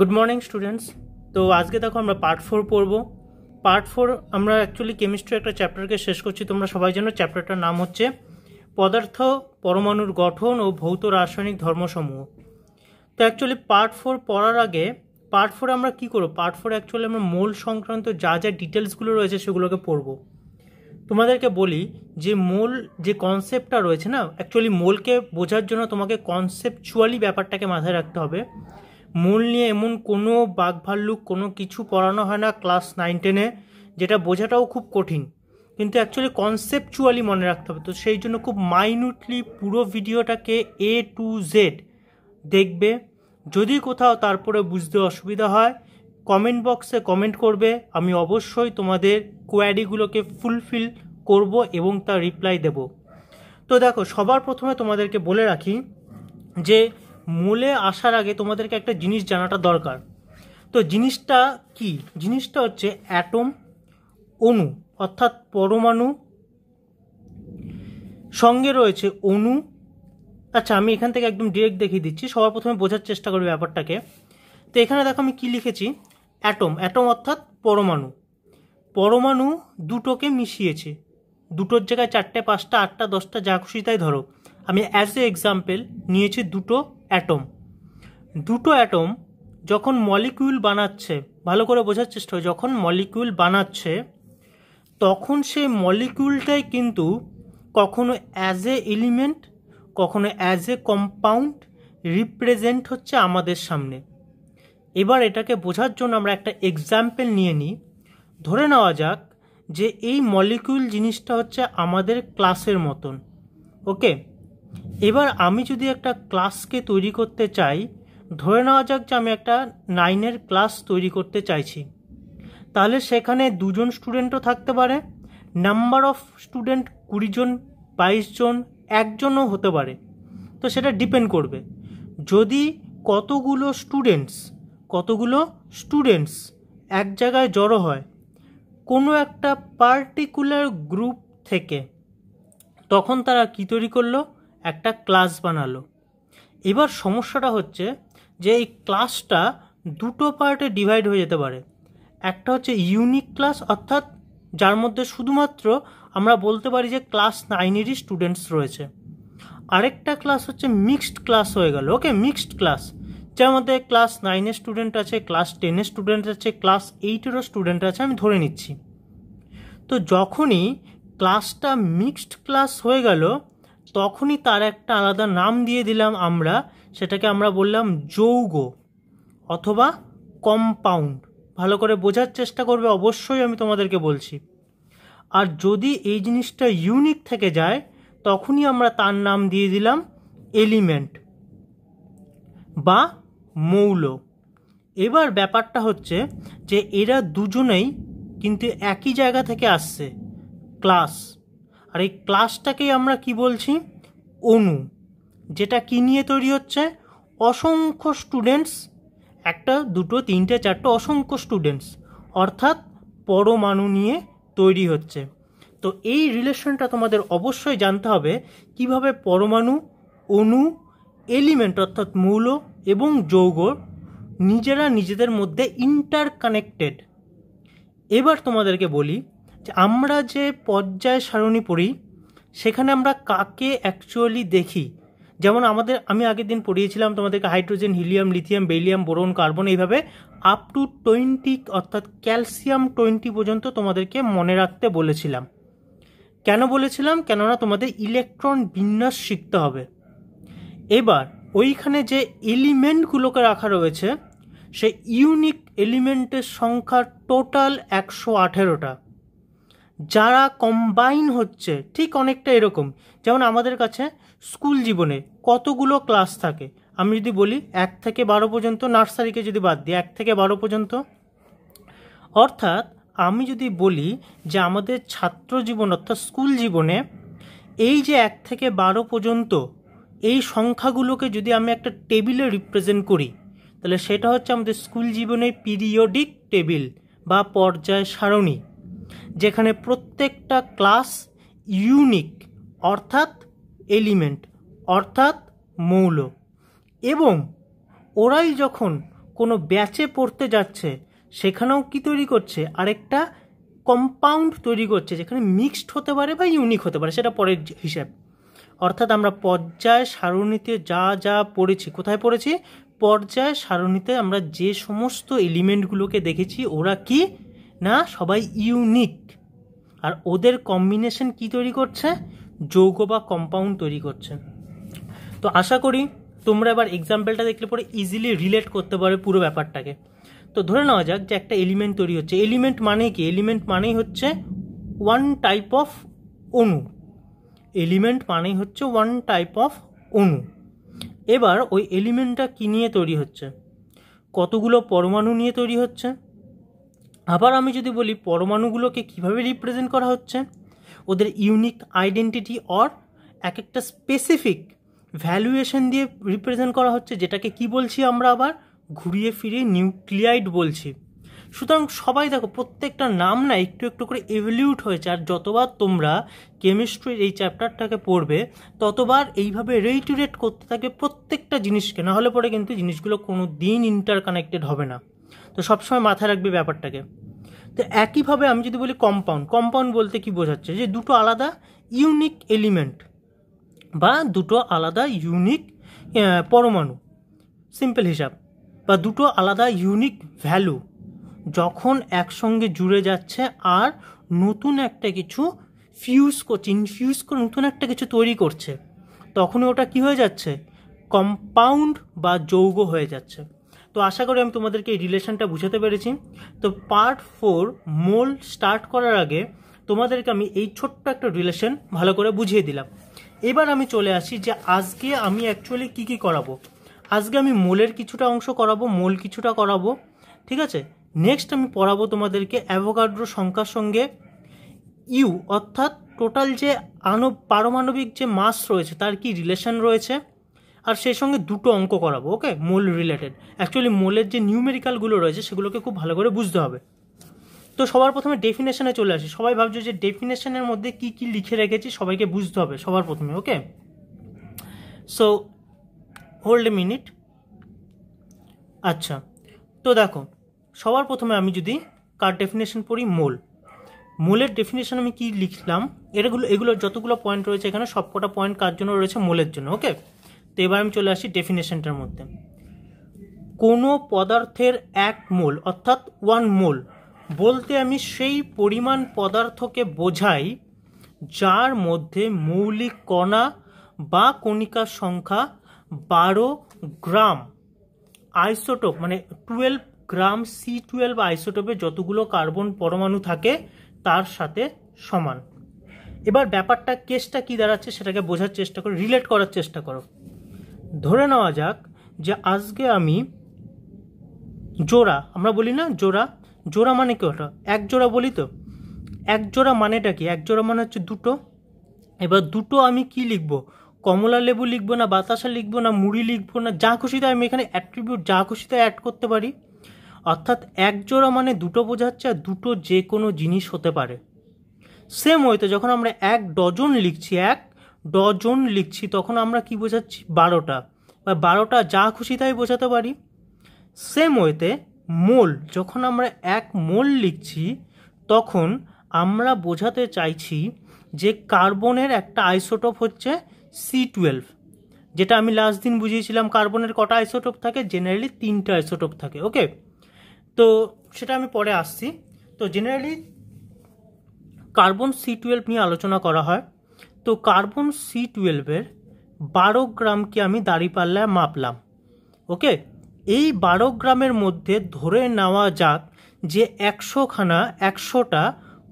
good morning students তো আজকে দেখো আমরা পার্ট ফোর পড়ব পার্ট ফোর আমরা অ্যাকচুয়ালি কেমিস্ট্রি একটা চ্যাপ্টারকে শেষ করছি তোমরা সবাই জন্য চ্যাপ্টারটার নাম হচ্ছে পদার্থ পরমাণুর গঠন ও ভৌত রাসায়নিক ধর্মসমূহ তো অ্যাকচুয়ালি পার্ট ফোর পড়ার আগে পার্ট ফোরে আমরা কী করবো পার্ট ফোর অ্যাকচুয়ালি আমরা মোল সংক্রান্ত যা যা ডিটেলসগুলো রয়েছে সেগুলোকে পড়ব তোমাদেরকে বলি যে মোল যে কনসেপ্টটা রয়েছে না অ্যাকচুয়ালি মোলকে বোঝার জন্য তোমাকে কনসেপচুয়ালি ব্যাপারটাকে মাথায় রাখতে হবে মূল নিয়ে এমন কোনো বাঘভাল্লুক কোনো কিছু পড়ানো হয় না ক্লাস নাইন টেনে যেটা বোঝাটাও খুব কঠিন কিন্তু অ্যাকচুয়ালি কনসেপচুয়ালি মনে রাখতে হবে তো সেই জন্য খুব মাইনুটলি পুরো ভিডিওটাকে এ টু জেড দেখবে যদি কোথাও তারপরে বুঝতে অসুবিধা হয় কমেন্ট বক্সে কমেন্ট করবে আমি অবশ্যই তোমাদের কোয়ারিগুলোকে ফুলফিল করব এবং তার রিপ্লাই দেব তো দেখো সবার প্রথমে তোমাদেরকে বলে রাখি যে মূলে আসার আগে তোমাদেরকে একটা জিনিস জানাটা দরকার তো জিনিসটা কি জিনিসটা হচ্ছে অ্যাটম অণু অর্থাৎ পরমাণু সঙ্গে রয়েছে অণু আচ্ছা আমি এখান থেকে একদম ডিরেক্ট দেখিয়ে দিচ্ছি সবার প্রথমে বোঝার চেষ্টা করবে ব্যাপারটাকে তো এখানে দেখো আমি কি লিখেছি অ্যাটম অ্যাটম অর্থাৎ পরমাণু পরমাণু দুটোকে মিশিয়েছে দুটোর জায়গায় চারটে পাঁচটা আটটা দশটা যা খুশি তাই ধরো আমি অ্যাজ এ এক্সাম্পল নিয়েছি দুটো অ্যাটম দুটো অ্যাটম যখন মলিকিউল বানাচ্ছে ভালো করে বোঝার চেষ্টা যখন মলিকিউল বানাচ্ছে তখন সেই মলিকিউলটাই কিন্তু কখনো অ্যাজ এ এলিমেন্ট কখনো অ্যাজ এ কম্পাউন্ড রিপ্রেজেন্ট হচ্ছে আমাদের সামনে এবার এটাকে বোঝার জন্য আমরা একটা এক্সাম্পল নিয়ে নিই ধরে নেওয়া যাক যে এই মলিকিউল জিনিসটা হচ্ছে আমাদের ক্লাসের মতন ওকে এবার আমি যদি একটা ক্লাসকে তৈরি করতে চাই ধরে নেওয়া যাক যে আমি একটা নাইনের ক্লাস তৈরি করতে চাইছি তাহলে সেখানে দুজন স্টুডেন্টও থাকতে পারে নাম্বার অফ স্টুডেন্ট কুড়িজন বাইশ জন একজনও হতে পারে তো সেটা ডিপেন্ড করবে যদি কতগুলো স্টুডেন্টস কতগুলো স্টুডেন্টস এক জায়গায় জড়ো হয় কোনো একটা পার্টিকুলার গ্রুপ থেকে তখন তারা কী তৈরি করলো একটা ক্লাস বানালো এবার সমস্যাটা হচ্ছে যে এই ক্লাসটা দুটো পার্টে ডিভাইড হয়ে যেতে পারে একটা হচ্ছে ইউনিক ক্লাস অর্থাৎ যার মধ্যে শুধুমাত্র আমরা বলতে পারি যে ক্লাস নাইনেরই স্টুডেন্টস রয়েছে আরেকটা ক্লাস হচ্ছে মিক্সড ক্লাস হয়ে গেল ওকে মিক্সড ক্লাস যার মধ্যে ক্লাস নাইনের স্টুডেন্ট আছে ক্লাস টেনের স্টুডেন্ট আছে ক্লাস এইটেরও স্টুডেন্ট আছে আমি ধরে নিচ্ছি তো যখনই ক্লাসটা মিক্সড ক্লাস হয়ে গেল তখনই তার একটা আলাদা নাম দিয়ে দিলাম আমরা সেটাকে আমরা বললাম যৌগ অথবা কম্পাউন্ড ভালো করে বোঝার চেষ্টা করবে অবশ্যই আমি তোমাদেরকে বলছি আর যদি এই জিনিসটা ইউনিক থেকে যায় তখনই আমরা তার নাম দিয়ে দিলাম এলিমেন্ট বা মৌল এবার ব্যাপারটা হচ্ছে যে এরা দুজনেই কিন্তু একই জায়গা থেকে আসছে ক্লাস আর এই ক্লাসটাকেই আমরা কি বলছি অণু যেটা কি নিয়ে তৈরি হচ্ছে অসংখ্য স্টুডেন্টস একটা দুটো তিনটে চারটে অসংখ্য স্টুডেন্টস অর্থাৎ পরমাণু নিয়ে তৈরি হচ্ছে তো এই রিলেশনটা তোমাদের অবশ্যই জানতে হবে কিভাবে পরমাণু অণু এলিমেন্ট অর্থাৎ মৌল এবং যৌগ নিজেরা নিজেদের মধ্যে ইন্টার কানেক্টেড এবার তোমাদেরকে বলি আমরা যে পর্যায় সারণী পড়ি সেখানে আমরা কাকে অ্যাকচুয়ালি দেখি যেমন আমাদের আমি আগের দিন পড়িয়েছিলাম তোমাদেরকে hydrogen helium lithium beryllium boron carbon এইভাবে আপ টু টোয়েন্টি অর্থাৎ ক্যালসিয়াম টোয়েন্টি পর্যন্ত তোমাদেরকে মনে রাখতে বলেছিলাম কেন বলেছিলাম কেননা তোমাদের ইলেকট্রন বিন্যাস শিখতে হবে এবার ওইখানে যে এলিমেন্টগুলোকে রাখা রয়েছে সে ইউনিক এলিমেন্টের সংখ্যা টোটাল একশো আঠেরোটা যারা কম্বাইন হচ্ছে ঠিক অনেকটা এরকম যেমন আমাদের কাছে স্কুল জীবনে কতগুলো ক্লাস থাকে আমি যদি বলি এক থেকে বারো পর্যন্ত নার্সারিকে যদি বাদ দিই এক থেকে বারো পর্যন্ত অর্থাৎ আমি যদি বলি যে আমাদের ছাত্র জীবন অর্থাৎ স্কুল জীবনে এই যে এক থেকে বারো পর্যন্ত এই সংখ্যাগুলোকে যদি আমি একটা টেবিলে রিপ্রেজেন্ট করি তাহলে সেটা হচ্ছে আমাদের স্কুল জীবনে পিরিয়ডিক টেবিল বা পর্যায় সারণী যেখানে প্রত্যেকটা ক্লাস ইউনিক অর্থাৎ এলিমেন্ট অর্থাৎ মৌল এবং ওরাই যখন কোনো ব্যাচে পড়তে যাচ্ছে সেখানেও কি তৈরি করছে আরেকটা কম্পাউন্ড তৈরি করছে যেখানে মিক্সড হতে পারে বা ইউনিক হতে পারে সেটা পরের হিসাব অর্থাৎ আমরা পর্যায় সারণীতে যা যা পড়েছি কোথায় পড়েছি পর্যায় সারণীতে আমরা যে সমস্ত এলিমেন্টগুলোকে দেখেছি ওরা কি না সবাই ইউনিক আর ওদের কম্বিনেশন কি তৈরি করছে যৌগ বা কম্পাউন্ড তৈরি করছে তো আশা করি তোমরা এবার এক্সাম্পলটা দেখলে পরে ইজিলি রিলেট করতে পারবে পুরো ব্যাপারটাকে তো ধরে নেওয়া যাক যে একটা এলিমেন্ট তৈরি হচ্ছে এলিমেন্ট মানে কি এলিমেন্ট মানেই হচ্ছে ওয়ান টাইপ অফ অণু এলিমেন্ট মানেই হচ্ছে ওয়ান টাইপ অফ অণু এবার ওই এলিমেন্টটা কী নিয়ে তৈরি হচ্ছে কতগুলো পরমাণু নিয়ে তৈরি হচ্ছে আবার আমি যদি বলি পরমাণুগুলোকে কিভাবে রিপ্রেজেন্ট করা হচ্ছে ওদের ইউনিক আইডেন্টিটি অর এক একটা স্পেসিফিক ভ্যালুয়েশন দিয়ে রিপ্রেজেন্ট করা হচ্ছে যেটাকে কি বলছি আমরা আবার ঘুরিয়ে ফিরিয়ে নিউক্লিয়াইড বলছি সুতরাং সবাই দেখো প্রত্যেকটা নাম না একটু একটু করে এভলিউট হয়েছে আর যতবার তোমরা কেমিস্ট্রির এই চ্যাপ্টারটাকে পড়বে ততবার এইভাবে রেইটুরেট করতে থাকবে প্রত্যেকটা জিনিসকে না হলে পরে কিন্তু জিনিসগুলো কোনো দিন ইন্টারকানেক্টেড হবে না তো সবসময় মাথায় রাখবে ব্যাপারটাকে তো একইভাবে আমি যদি বলি কম্পাউন্ড কম্পাউন্ড বলতে কি বোঝাচ্ছে যে দুটো আলাদা ইউনিক এলিমেন্ট বা দুটো আলাদা ইউনিক পরমাণু সিম্পল হিসাব বা দুটো আলাদা ইউনিক ভ্যালু যখন একসঙ্গে জুড়ে যাচ্ছে আর নতুন একটা কিছু ফিউজ করছে ইনফিউজ করে নতুন একটা কিছু তৈরি করছে তখন ওটা কি হয়ে যাচ্ছে কম্পাউন্ড বা যৌগ হয়ে যাচ্ছে তো আশা করি আমি তোমাদেরকে এই রিলেশনটা বুঝাতে পেরেছি তো পার্ট ফোর মোল স্টার্ট করার আগে তোমাদেরকে আমি এই ছোট্ট একটা রিলেশন ভালো করে বুঝিয়ে দিলাম এবার আমি চলে আসি যে আজকে আমি অ্যাকচুয়ালি কি কি করাবো আজকে আমি মোলের কিছুটা অংশ করাবো মোল কিছুটা করাবো ঠিক আছে নেক্সট আমি পড়াবো তোমাদেরকে অ্যাভোকাড্রো সংখ্যার সঙ্গে ইউ অর্থাৎ টোটাল যে আনব পারমাণবিক যে মাস রয়েছে তার কি রিলেশন রয়েছে আর সেই সঙ্গে দুটো অঙ্ক করাবো ওকে মোল রিলেটেড অ্যাকচুয়ালি মোলের যে নিউমেরিক্যালগুলো রয়েছে সেগুলোকে খুব ভালো করে বুঝতে হবে তো সবার প্রথমে ডেফিনেশনে চলে আসি সবাই ভাবছো যে ডেফিনেশনের মধ্যে কি কি লিখে রেখেছি সবাইকে বুঝতে হবে সবার প্রথমে okay so hold a minute আচ্ছা তো দেখো সবার প্রথমে আমি যদি কার ডেফিনেশন পড়ি মোল মোলের ডেফিনেশন আমি কি লিখলাম এটাগুলো এগুলো যতগুলো পয়েন্ট রয়েছে এখানে সবকটা পয়েন্ট কার জন্য রয়েছে মোলের জন্য ওকে তো এবার আমি চলে আসি ডেফিনেশনটার মধ্যে কোনো পদার্থের এক মোল অর্থাৎ ওয়ান মোল বলতে আমি সেই পরিমাণ পদার্থকে বোঝাই যার মধ্যে মৌলিক কণা বা কণিকার সংখ্যা বারো গ্রাম আইসোটোপ মানে টুয়েলভ গ্রাম সি টুয়েলভ আইসোটোপে যতগুলো কার্বন পরমাণু থাকে তার সাথে সমান এবার ব্যাপারটা কেসটা কী দাঁড়াচ্ছে সেটাকে বোঝার চেষ্টা করো রিলেট করার চেষ্টা করো ধরে নেওয়া যাক যে আজকে আমি জোড়া আমরা বলি না জোড়া জোড়া মানে কি ওটা এক জোড়া বলি তো এক জোড়া মানেটা কি এক জোড়া মানে হচ্ছে দুটো এবার দুটো আমি কি লিখব কমলা লেবু লিখবো না বাতাসা লিখবো না মুড়ি লিখবো না যা খুশিতে আমি এখানে অ্যাট্রিবিউট যা খুশিতে অ্যাড করতে পারি অর্থাৎ এক জোড়া মানে দুটো বোঝাচ্ছে আর দুটো যে কোনো জিনিস হতে পারে সেম হয়তো যখন আমরা এক ডজন লিখছি এক ডজন লিখছি তখন আমরা কি বোঝাচ্ছি বারোটা বা বারোটা যা খুশি তাই বোঝাতে পারি সেম ওয়েতে মোল যখন আমরা এক মোল লিখছি তখন আমরা বোঝাতে চাইছি যে কার্বনের একটা আইসোটোপ হচ্ছে সি টুয়েলভ যেটা আমি লাস্ট দিন বুঝিয়েছিলাম কার্বনের কটা আইসোটোপ থাকে জেনারেলি তিনটা আইসোটোপ থাকে ওকে তো সেটা আমি পরে আসছি তো জেনারেলি কার্বন সি টুয়েলভ নিয়ে আলোচনা করা হয় তো কার্বন সি টুয়েলভের বারো গ্রামকে আমি দাঁড়িপাল্লায় মাপলাম ওকে এই বারো গ্রামের মধ্যে ধরে নেওয়া যাক যে একশোখানা একশোটা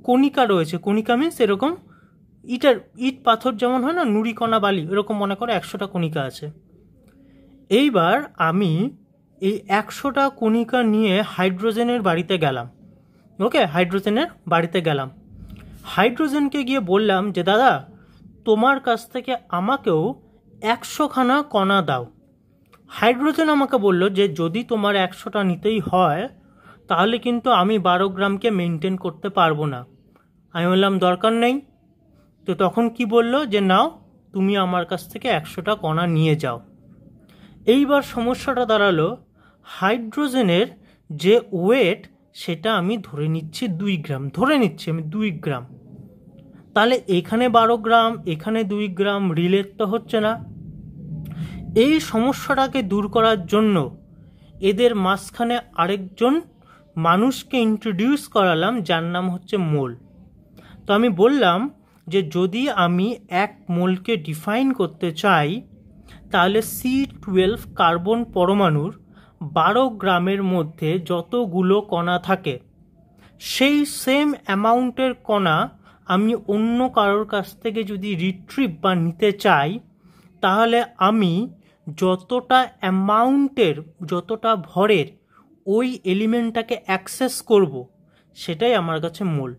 কণিকা রয়েছে কণিকা মিনস এরকম ইটার ইট পাথর যেমন হয় না নুড়িকণা বালি এরকম মনে করো একশোটা কণিকা আছে এইবার আমি এই একশোটা কণিকা নিয়ে হাইড্রোজেনের বাড়িতে গেলাম ওকে হাইড্রোজেনের বাড়িতে গেলাম হাইড্রোজেনকে গিয়ে বললাম যে দাদা তোমার কাছ থেকে আমাকেও একশোখানা কণা দাও হাইড্রোজেন আমাকে বলল যে যদি তোমার একশোটা নিতেই হয় তাহলে কিন্তু আমি বারো গ্রামকে মেনটেন করতে পারবো না আমি বললাম দরকার নেই তো তখন কি বলল যে নাও তুমি আমার কাছ থেকে একশোটা কণা নিয়ে যাও এইবার সমস্যাটা দাঁড়ালো হাইড্রোজেনের যে ওয়েট সেটা আমি ধরে নিচ্ছি দুই গ্রাম ধরে নিচ্ছি আমি দুই গ্রাম তাহলে এখানে বারো গ্রাম এখানে দুই গ্রাম রিলের তো হচ্ছে না এই সমস্যাটাকে দূর করার জন্য এদের মাঝখানে আরেকজন মানুষকে ইন্ট্রোডিউস করালাম যার নাম হচ্ছে মোল তো আমি বললাম যে যদি আমি এক মোলকে ডিফাইন করতে চাই তাহলে সি টুয়েলভ কার্বন পরমাণুর বারো গ্রামের মধ্যে যতগুলো কণা থাকে সেই সেম অ্যামাউন্টের কণা আমি অন্য কারোর কাছ থেকে যদি রিট্রিভ বা নিতে চাই তাহলে আমি যতটা অ্যামাউন্টের যতটা ভরের ওই এলিমেন্টটাকে অ্যাক্সেস করব সেটাই আমার কাছে মূল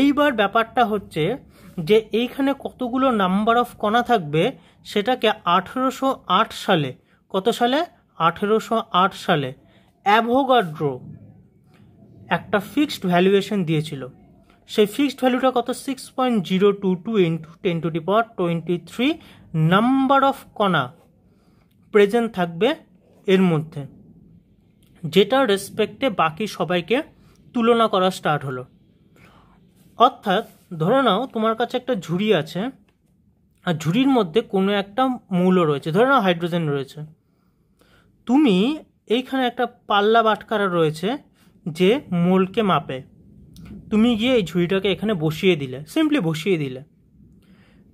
এইবার ব্যাপারটা হচ্ছে যে এইখানে কতগুলো নাম্বার অফ কণা থাকবে সেটাকে আঠেরোশো আট সালে কত সালে আঠেরোশো আট সালে অ্যাভোগাড্রো একটা ফিক্সড ভ্যালুয়েশন দিয়েছিল সেই ফিক্সড ভ্যালুটা কত six point zero two two into ten to the twenty three number of কণা প্রেজেন্ট থাকবে এর মধ্যে যেটা রেসপেক্টে বাকি সবাইকে তুলনা করা স্টার্ট হলো অর্থাৎ ধরে নাও তোমার কাছে একটা ঝুড়ি আছে আর ঝুড়ির মধ্যে কোনো একটা মৌল রয়েছে ধরে নাও হাইড্রোজেন রয়েছে তুমি এইখানে একটা পাল্লা বাটখারা রয়েছে যে মোলকে মাপে তুমি গিয়ে এই ঝুড়িটাকে এখানে বসিয়ে দিলে সিম্পলি বসিয়ে দিলে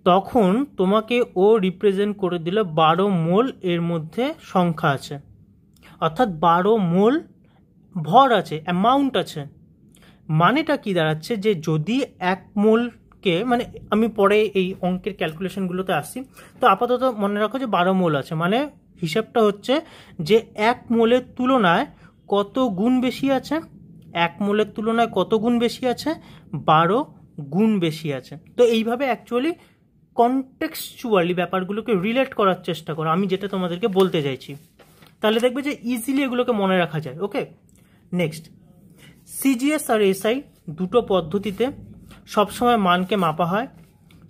তখন তোমাকে ও রিপ্রেজেন্ট করে দিলে বারো মোল এর মধ্যে সংখ্যা আছে অর্থাৎ বারো মোল ভর আছে অ্যামাউন্ট আছে মানেটা কি দাঁড়াচ্ছে যে যদি এক মোলকে মানে আমি পরে এই অঙ্কের ক্যালকুলেশনগুলোতে আসি তো আপাতত মনে রাখো যে বারো মোল আছে মানে হিসাবটা হচ্ছে যে এক মোলের তুলনায় কত গুণ বেশি আছে এক মোলের তুলনায় কত গুণ বেশি আছে বারো গুণ বেশি আছে তো এইভাবে অ্যাকচুয়ালি কনটেক্সচুয়ালি ব্যাপারগুলোকে রিলেট করার চেষ্টা করো আমি যেটা তোমাদেরকে বলতে চাইছি তাহলে দেখবে যে ইজিলি এগুলোকে মনে রাখা যায় ওকে নেক্সট সিজিএস আর এসআই দুটো পদ্ধতিতে সবসময় মানকে মাপা হয়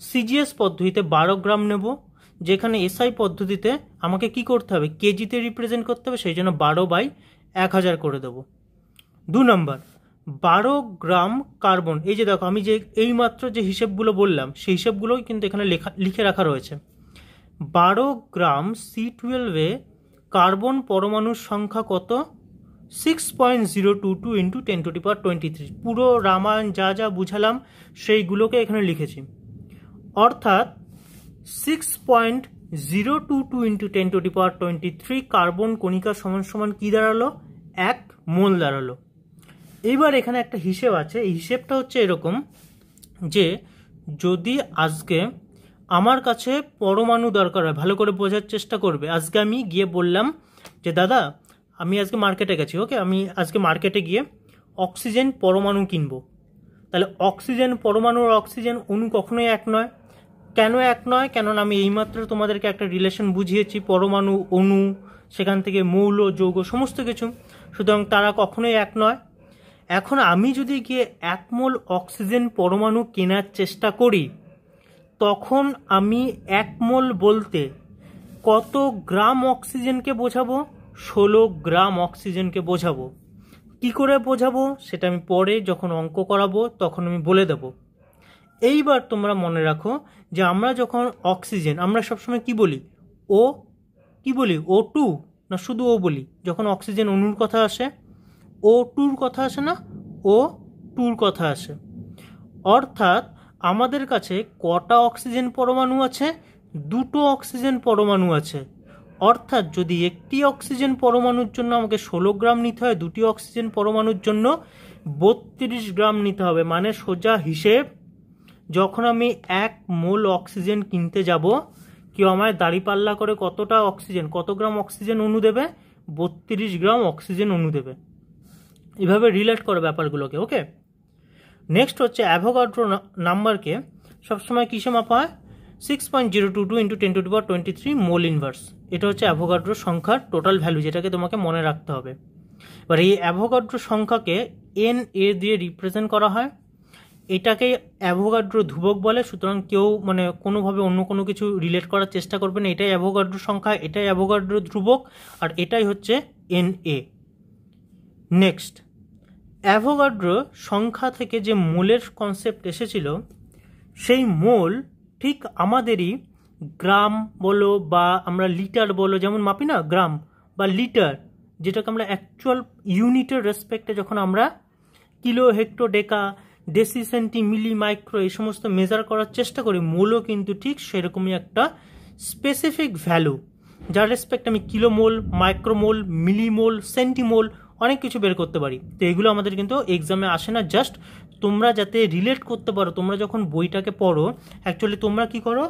সিজিএস পদ্ধতিতে বারো গ্রাম নেব যেখানে এসআই পদ্ধতিতে আমাকে কি করতে হবে কেজিতে রিপ্রেজেন্ট করতে হবে সেই জন্য বারো বাই এক হাজার করে দেবো দু নম্বর বারো গ্রাম কার্বন এই যে দেখো আমি যে এইমাত্র যে হিসেবগুলো বললাম সেই হিসেবগুলোই কিন্তু এখানে লেখা লিখে রাখা রয়েছে বারো গ্রাম সি টুয়েলভে কার্বন পরমাণুর সংখ্যা কত six point zero two two into ten to power twenty three পুরো রামায়ণ যা যা বুঝালাম সেইগুলোকে এখানে লিখেছি অর্থাৎ six point zero two two into ten to power twenty three carbon কণিকা সমান সমান কী দাঁড়ালো এক মোল দাঁড়ালো এইবার এখানে একটা হিসেব আছে এই হিসেবটা হচ্ছে এরকম যে যদি আজকে আমার কাছে পরমাণু দরকার হয় ভালো করে বোঝার চেষ্টা করবে আজকে আমি গিয়ে বললাম যে দাদা আমি আজকে মার্কেটে গেছি ওকে আমি আজকে মার্কেটে গিয়ে অক্সিজেন পরমাণু কিনবো তাহলে অক্সিজেন পরমাণুর অক্সিজেন অনু কখনোই এক নয় কেন এক নয় কেননা আমি এইমাত্র তোমাদেরকে একটা রিলেশন বুঝিয়েছি পরমাণু অনু সেখান থেকে মৌল যৌগ সমস্ত কিছু সুতরাং তারা কখনোই এক নয় এখন আমি যদি গিয়ে এক মোল অক্সিজেন পরমাণু কেনার চেষ্টা করি তখন আমি এক মোল বলতে কত গ্রাম অক্সিজেনকে বোঝাবো ষোলো গ্রাম অক্সিজেনকে বোঝাবো কি করে বোঝাবো সেটা আমি পরে যখন অঙ্ক করাবো তখন আমি বলে দেব এইবার তোমরা মনে রাখো যে আমরা যখন অক্সিজেন আমরা সবসময় কি বলি ও কি বলি ও টু না শুধু ও বলি যখন অক্সিজেন অনুর কথা আসে ও টুর কথা আসে না ও টুর কথা আসে অর্থাৎ আমাদের কাছে কটা অক্সিজেন পরমাণু আছে দুটো অক্সিজেন পরমাণু আছে অর্থাৎ যদি একটি অক্সিজেন পরমাণুর জন্য আমাকে ষোলো গ্রাম নিতে হয় দুটি অক্সিজেন পরমাণুর জন্য বত্রিশ গ্রাম নিতে হবে মানে সোজা হিসেব যখন আমি এক মোল অক্সিজেন কিনতে যাব কেউ আমায় দাঁড়িপাল্লা করে কতটা অক্সিজেন কত গ্রাম অক্সিজেন অনু দেবে বত্রিশ গ্রাম অক্সিজেন অনু দেবে এভাবে রিলেট করো ব্যাপারগুলোকে ওকে নেক্সট হচ্ছে অ্যাভোগাড্রো নাম্বারকে সবসময় কিসে মাপা হয় six point zero two two into ten to to twenty three mole inverse এটা হচ্ছে অ্যাভোগাড্রো সংখ্যার টোটাল ভ্যালু যেটাকে তোমাকে মনে রাখতে হবে এবার এই অ্যাভোগাড্রো সংখ্যাকে এন এ দিয়ে রিপ্রেজেন্ট করা হয় এটাকে অ্যাভোগাড্রো ধ্রুবক বলে সুতরাং কেউ মানে কোনোভাবে অন্য কোনো কিছু রিলেট করার চেষ্টা করবে না এটাই অ্যাভোগাড্রো সংখ্যা এটাই অ্যাভোগাড্রো ধ্রুবক আর এটাই হচ্ছে এন এ নেক্সট অ্যাভোগাড্র সংখ্যা থেকে যে মোলের কনসেপ্ট এসেছিল সেই মোল ঠিক আমাদেরই গ্রাম বলো বা আমরা লিটার বলো যেমন মাপি না গ্রাম বা লিটার যেটাকে আমরা অ্যাকচুয়াল ইউনিটের রেসপেক্টে যখন আমরা kilo hecto deca deci centi milli micro এই সমস্ত মেজার করার চেষ্টা করি মোলও কিন্তু ঠিক সেরকমই একটা স্পেসিফিক ভ্যালু যার রেসপেক্ট আমি kilo mole micromole millimole centimole অনেক কিছু বের করতে পারি তো এগুলো আমাদের কিন্তু এক্সামে আসে না জাস্ট তোমরা যাতে রিলেট করতে পারো তোমরা যখন বইটাকে পড়ো অ্যাকচুয়ালি তোমরা কি করো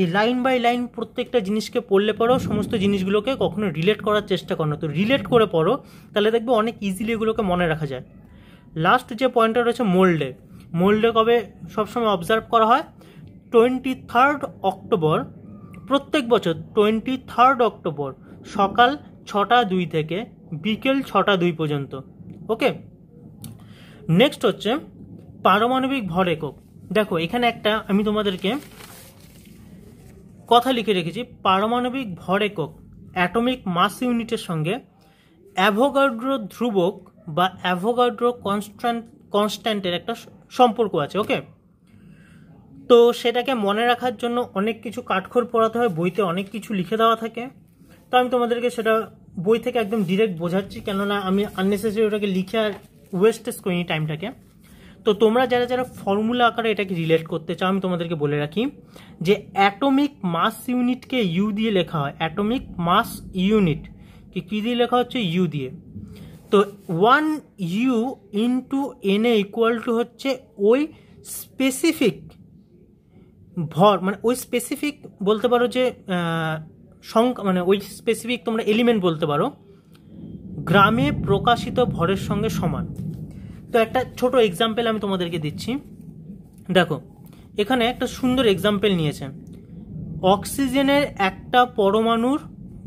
এই লাইন বাই লাইন প্রত্যেকটা জিনিসকে পড়লে পড়ো সমস্ত জিনিসগুলোকে কখনো রিলেট করার চেষ্টা করো না তো রিলেট করে পড়ো তাহলে দেখবে অনেক ইজিলি এগুলোকে মনে রাখা যায় লাস্ট যে পয়েন্টটা রয়েছে মোল্ডে মোল্ডে কবে সবসময় অবজার্ভ করা হয় টোয়েন্টি থার্ড অক্টোবর প্রত্যেক বছর টোয়েন্টি থার্ড অক্টোবর সকাল ছটা দুই থেকে বিকেল ছটা দুই পর্যন্ত ওকে নেক্সট হচ্ছে পারমাণবিক ভর একক দেখো এখানে একটা আমি তোমাদেরকে কথা লিখে রেখেছি পারমাণবিক ভর একক অ্যাটমিক মাস ইউনিটের সঙ্গে অ্যাভোগাড্র ধ্রুবক বা অ্যাভোগাড্র কনস্ট্যান্ট কনস্ট্যান্টের একটা সম্পর্ক আছে ওকে তো সেটাকে মনে রাখার জন্য অনেক কিছু কাঠখোর পড়াতে হয় বইতে অনেক কিছু লিখে দেওয়া থাকে তো আমি তোমাদেরকে সেটা বয় থেকে একদম ডাইরেক্ট বোঝাচ্ছি কারণ না আমি আননেসেসারিটাকে লিখা ওয়েস্ট ইজ গোয়িং টাইমটাকে তো তোমরা যারা যারা ফর্মুলা আকারে এটাকে রিলেট করতে চাও আমি তোমাদেরকে বলে রাখি যে অ্যাটমিক মাস ইউনিটকে ইউ দিয়ে লেখা হয় অ্যাটমিক মাস ইউনিট কে কি দিয়ে লেখা হচ্ছে ইউ দিয়ে তো 1 u into n equal to হচ্ছে ওই স্পেসিফিক ভর মানে ওই স্পেসিফিক বলতে পারো যে সংখ্যা মানে ওই স্পেসিফিক তোমরা এলিমেন্ট বলতে পারো গ্রামে প্রকাশিত ভরের সঙ্গে সমান তো একটা ছোট এক্সাম্পেল আমি তোমাদেরকে দিচ্ছি দেখো এখানে একটা সুন্দর এক্সাম্পল নিয়েছে অক্সিজেনের একটা পরমাণুর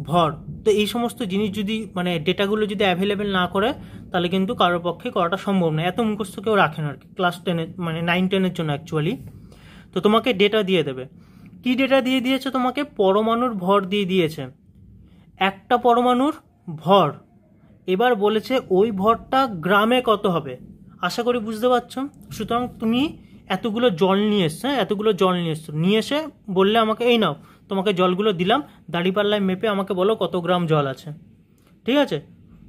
ভর তো এই সমস্ত জিনিস যদি মানে ডেটাগুলো যদি অ্যাভেলেবেল না করে তাহলে কিন্তু কারোর পক্ষে করাটা সম্ভব না এত মুখস্থ কেউ রাখে না আর কি ক্লাস টেনের মানে নাইন টেনের জন্য অ্যাকচুয়ালি তো তোমাকে ডেটা দিয়ে দেবে কি ডেটা দিয়ে দিয়েছে তোমাকে পরমাণুর ভর দিয়ে দিয়েছে একটা পরমাণুর ভর এবার বলেছে ওই ভরটা গ্রামে কত হবে আশা করি বুঝতে পারছো সুতরাং তুমি এতগুলো জল নিয়ে এসছো হ্যাঁ এতগুলো জল নিয়ে এসছো নিয়ে এসে বললে আমাকে এই নাও তোমাকে জলগুলো দিলাম দাড়িপাল্লায় মেপে আমাকে বলো কত গ্রাম জল আছে ঠিক আছে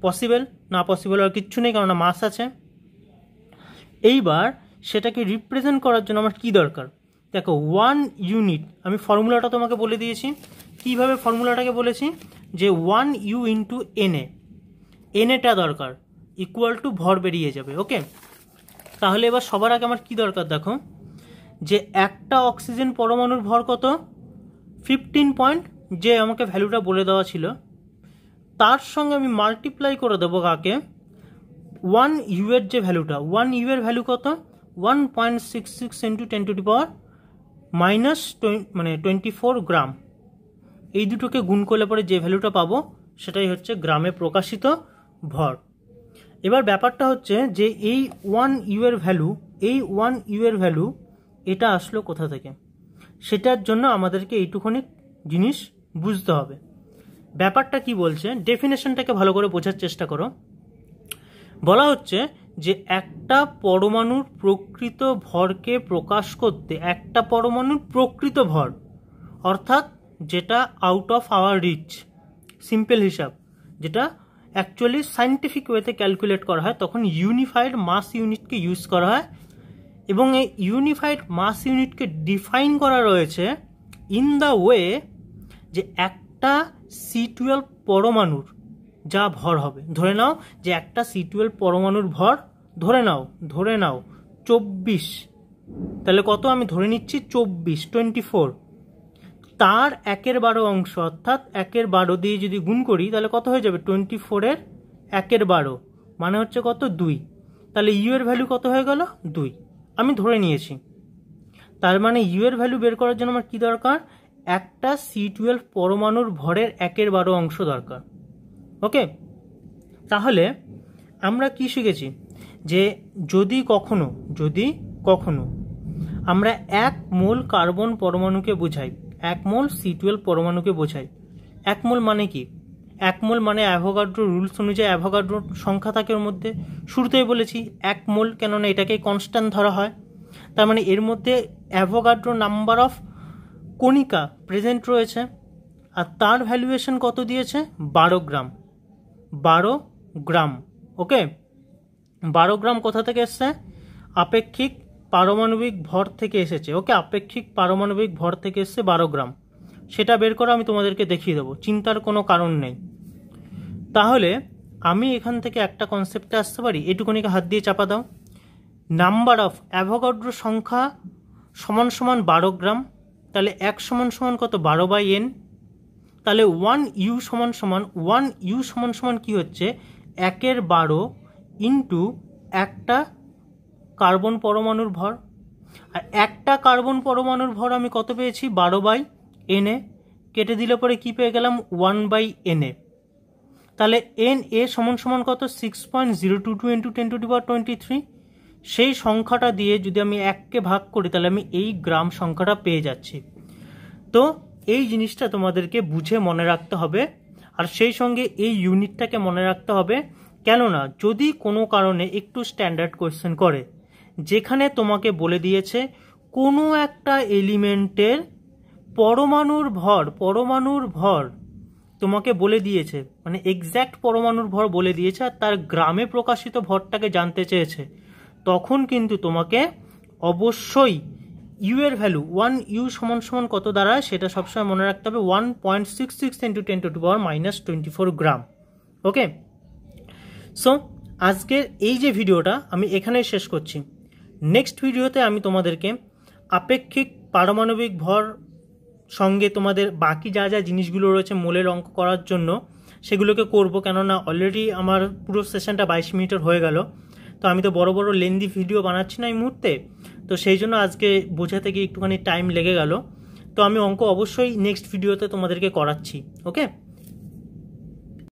পসিবল না পসিবল আর কিচ্ছু নেই কেননা মাছ আছে এইবার সেটাকে রিপ্রেজেন্ট করার জন্য আমার কি দরকার দেখো ওয়ান ইউনিট আমি ফর্মুলাটা তোমাকে বলে দিয়েছি কিভাবে ফর্মুলাটাকে বলেছি যে ওয়ান ইউ ইন্টু এনএ এনেটা দরকার ইকুয়াল টু ভর বেরিয়ে যাবে ওকে তাহলে এবার সবার আগে আমার কি দরকার দেখো যে একটা অক্সিজেন পরমাণুর ভর কত ফিফটিন পয়েন্ট যে আমাকে ভ্যালুটা বলে দেওয়া ছিল তার সঙ্গে আমি মাল্টিপ্লাই করে দেবো কাকে ওয়ান ইউয়ের যে ভ্যালুটা ওয়ান ইউয়ের ভ্যালু কত one point six six into ten to the power minus মানে টোয়েন্টি ফোর গ্রাম এই দুটোকে গুণ করলে পরে যে ভ্যালুটা পাবো সেটাই হচ্ছে গ্রামে প্রকাশিত ভর এবার ব্যাপারটা হচ্ছে যে এই ওয়ান ইউয়ের ভ্যালু এই ওয়ান ইউয়ের ভ্যালু এটা আসলো কোথা থেকে সেটার জন্য আমাদেরকে এইটুখানি জিনিস বুঝতে হবে ব্যাপারটা কি বলছে ডেফিনেশনটাকে ভালো করে বোঝার চেষ্টা করো বলা হচ্ছে যে একটা পরমাণুর প্রকৃত ভরকে প্রকাশ করতে একটা পরমাণুর প্রকৃত ভর অর্থাৎ যেটা out of our reach simple হিসাব যেটা অ্যাকচুয়ালি সাইন্টিফিক ওয়েতে ক্যালকুলেট করা হয় তখন ইউনিফাইড মাস ইউনিটকে ইউজ করা হয় এবং এই ইউনিফাইড মাস ইউনিটকে ডিফাইন করা রয়েছে ইন দ্য ওয়ে যে একটা সি টুয়েলভ পরমাণুর যা ভর হবে ধরে নাও যে একটা সি টুয়েলভ পরমাণুর ভর ধরে নাও ধরে নাও চব্বিশ তাহলে কত আমি ধরে নিচ্ছি চব্বিশ টোয়েন্টি ফোর তার একের বারো অংশ অর্থাৎ একের বারো দিয়ে যদি গুণ করি তাহলে কত হয়ে যাবে টোয়েন্টি ফোরের একের বারো মানে হচ্ছে কত দুই তাহলে ইউ এর ভ্যালু কত হয়ে গেল দুই আমি ধরে নিয়েছি তার মানে ইউ এর ভ্যালু বের করার জন্য আমার কী দরকার একটা সি টুয়েলভ পরমাণুর ভরের একের বারো অংশ দরকার ওকে তাহলে আমরা কি শিখেছি যে যদি কখনো যদি কখনো আমরা এক মোল কার্বন পরমাণুকে বোঝাই এক মোল সি টুয়েলভ পরমাণুকে বোঝাই এক মোল মানে কি এক মোল মানে অ্যাভোগাড্রো রুলস অনুযায়ী অ্যাভোগাড্রোর সংখ্যা থাকে ওর মধ্যে শুরুতেই বলেছি এক মোল কেননা এটাকে কনস্ট্যান্ট ধরা হয় তার মানে এর মধ্যে অ্যাভোগাড্রো নাম্বার অফ কণিকা প্রেজেন্ট রয়েছে আর তার ভ্যালুয়েশন কত দিয়েছে বারো গ্রাম বারো গ্রাম ওকে বারো গ্রাম কোথা থেকে এসছে আপেক্ষিক পারমাণবিক ভর থেকে এসেছে ওকে আপেক্ষিক পারমাণবিক ভর থেকে এসছে বারো গ্রাম সেটা বের করে আমি তোমাদেরকে দেখিয়ে দেবো চিন্তার কোনো কারণ নেই তাহলে আমি এখান থেকে একটা কনসেপ্টে আসতে পারি এটুকুনিকে হাত দিয়ে চাপা দাও নাম্বার অফ অ্যাভোগাড্রো সংখ্যা সমান সমান বারো গ্রাম তাহলে এক সমান সমান কত বারো বাই এন তাহলে ওয়ান ইউ সমান সমান ওয়ান ইউ সমান সমান কী হচ্ছে একের বারো ইন্টু একটা কার্বন পরমাণুর ভর আর একটা কার্বন পরমাণুর ভর আমি কত পেয়েছি বারো বাই এনে কেটে দিলে পরে কী পেয়ে গেলাম ওয়ান বাই এনে তাহলে এন এ সমান সমান কত six point zero two two into ten to ডিভার টোয়েন্টি থ্রি সেই সংখ্যাটা দিয়ে যদি আমি এককে ভাগ করি তাহলে আমি এই গ্রাম সংখ্যাটা পেয়ে যাচ্ছি তো এই জিনিসটা তোমাদেরকে বুঝে মনে রাখতে হবে আর সেই সঙ্গে এই ইউনিটটাকে মনে রাখতে হবে কেননা যদি কোনো কারণে একটু স্ট্যান্ডার্ড কোয়েশ্চেন করে যেখানে তোমাকে বলে দিয়েছে কোনো একটা এলিমেন্টের পরমাণুর ভর পরমাণুর ভর তোমাকে বলে দিয়েছে মানে এক্স্যাক্ট পরমাণুর ভর বলে দিয়েছে আর তার গ্রামে প্রকাশিত ভরটাকে জানতে চেয়েছে তখন কিন্তু তোমাকে অবশ্যই ইউ এর ভ্যালু ওয়ান ইউ সমান সমান কত দ্বারা সেটা সবসময় মনে রাখতে হবে one point six six into ten to power minus twenty four gram okay so আজকের এই যে ভিডিওটা আমি এখানেই শেষ করছি নেক্সট ভিডিওতে আমি তোমাদেরকে আপেক্ষিক পারমাণবিক ভর সঙ্গে তোমাদের বাকি যা যা জিনিসগুলো রয়েছে মোলের অঙ্ক করার জন্য সেগুলোকে করব কেননা অলরেডি আমার পুরো সেশনটা বাইশ মিনিটের হয়ে গেল তো আমি তো বড় বড় লেন্দি ভিডিও বানাচ্ছি না এই মুহূর্তে তো সেই জন্য আজকে বোঝাতে গিয়ে একটুখানি টাইম লেগে গেল তো আমি অঙ্ক অবশ্যই নেক্সট ভিডিওতে তোমাদেরকে করাচ্ছি ওকে